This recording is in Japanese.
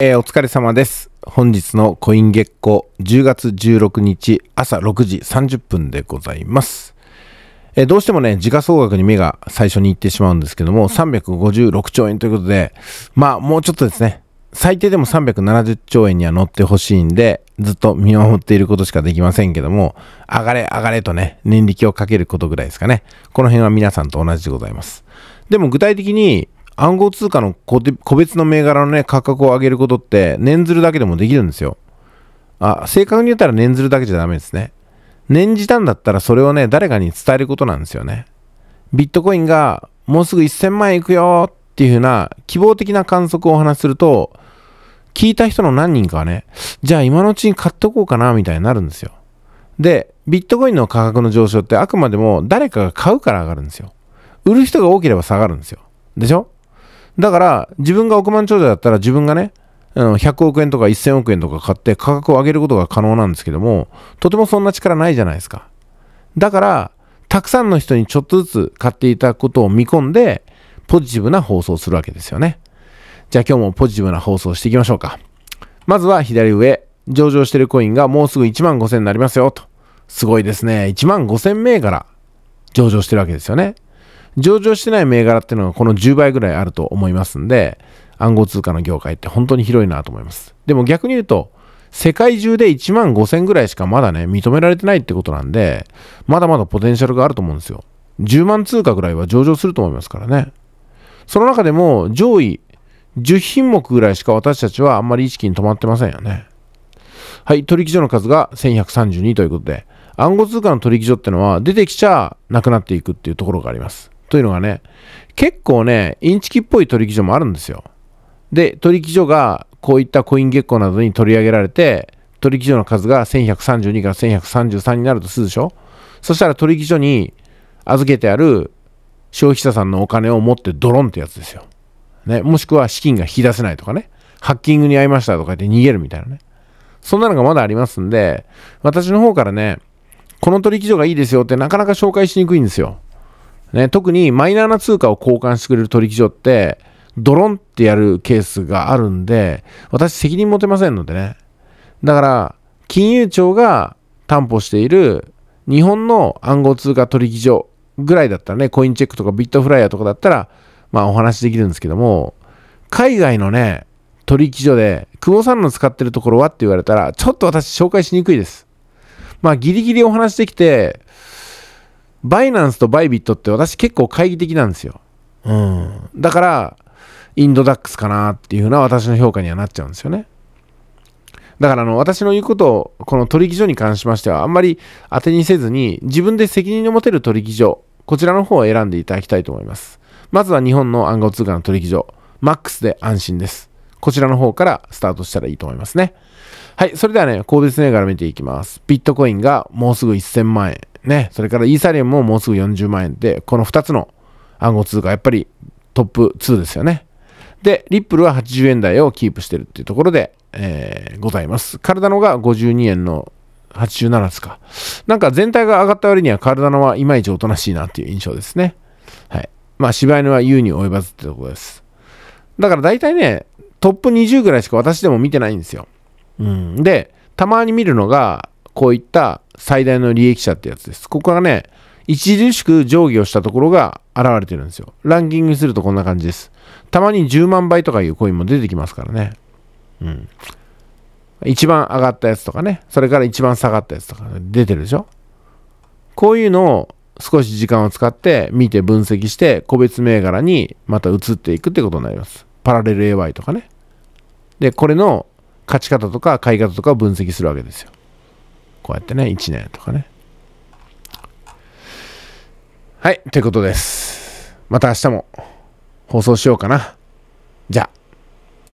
えー、お疲れ様です。本日のコイン月光10月16日朝6時30分でございます。えー、どうしてもね、時価総額に目が最初に行ってしまうんですけども、356兆円ということで、まあもうちょっとですね、最低でも370兆円には乗ってほしいんで、ずっと見守っていることしかできませんけども、上がれ上がれとね、年力をかけることぐらいですかね。この辺は皆さんと同じでございます。でも具体的に暗号通貨の個別の銘柄のね、価格を上げることって、念ずるだけでもできるんですよ。あ、正確に言ったら念ずるだけじゃダメですね。念じたんだったらそれをね、誰かに伝えることなんですよね。ビットコインがもうすぐ1000万円いくよっていううな希望的な観測をお話しすると、聞いた人の何人かはね、じゃあ今のうちに買っておこうかなみたいになるんですよ。で、ビットコインの価格の上昇ってあくまでも誰かが買うから上がるんですよ。売る人が多ければ下がるんですよ。でしょだから自分が億万長者だったら自分がね100億円とか1000億円とか買って価格を上げることが可能なんですけどもとてもそんな力ないじゃないですかだからたくさんの人にちょっとずつ買っていただくことを見込んでポジティブな放送をするわけですよねじゃあ今日もポジティブな放送をしていきましょうかまずは左上上場してるコインがもうすぐ1万5000になりますよとすごいですね1万5000銘柄上場してるわけですよね上場してない銘柄っていうのがこの10倍ぐらいあると思いますんで、暗号通貨の業界って本当に広いなと思います。でも逆に言うと、世界中で1万5000ぐらいしかまだね、認められてないってことなんで、まだまだポテンシャルがあると思うんですよ。10万通貨ぐらいは上場すると思いますからね。その中でも上位10品目ぐらいしか私たちはあんまり意識に止まってませんよね。はい、取引所の数が1132ということで、暗号通貨の取引所ってのは出てきちゃなくなっていくっていうところがあります。というのがね、結構ね、インチキっぽい取引所もあるんですよ。で、取引所がこういったコイン月光などに取り上げられて、取引所の数が1132から1133になるとするでしょそしたら取引所に預けてある消費者さんのお金を持ってドロンってやつですよ。ね、もしくは資金が引き出せないとかね、ハッキングに遭いましたとか言って逃げるみたいなね。そんなのがまだありますんで、私の方からね、この取引所がいいですよってなかなか紹介しにくいんですよ。ね、特にマイナーな通貨を交換してくれる取引所って、ドロンってやるケースがあるんで、私責任持てませんのでね。だから、金融庁が担保している日本の暗号通貨取引所ぐらいだったらね、コインチェックとかビットフライヤーとかだったら、まあお話できるんですけども、海外のね、取引所で、久保さんの使ってるところはって言われたら、ちょっと私紹介しにくいです。まあギリギリお話できて、バイナンスとバイビットって私結構懐疑的なんですよ。うん。だから、インドダックスかなっていうふうな私の評価にはなっちゃうんですよね。だからあの私の言うことをこの取引所に関しましてはあんまり当てにせずに自分で責任の持てる取引所こちらの方を選んでいただきたいと思いますまずは日本の暗号通貨の取引所 MAX で安心ですこちらの方からスタートしたらいいと思いますねはいそれではね個別銘柄見ていきますビットコインがもうすぐ1000万円ね、それからイーサリアムももうすぐ40万円で、この2つの暗号通貨、やっぱりトップ2ですよね。で、リップルは80円台をキープしてるっていうところで、えー、ございます。カルダノが52円の87ですか。なんか全体が上がった割にはカルダノはいまいちおとなしいなっていう印象ですね。はい。まあ、柴犬は優に及ばずってところです。だから大体ね、トップ20ぐらいしか私でも見てないんですよ。うん。で、たまに見るのが、こういった最大の利益者ってやつです。ここがね、著しく上下をしたところが現れてるんですよ。ランキングするとこんな感じです。たまに10万倍とかいうコインも出てきますからね。うん。一番上がったやつとかね、それから一番下がったやつとか、ね、出てるでしょこういうのを少し時間を使って見て分析して個別銘柄にまた移っていくってことになります。パラレル AY とかね。で、これの勝ち方とか買い方とかを分析するわけですよ。こうやってね、1年とかね。はい、ってことです。また明日も放送しようかな。じゃあ。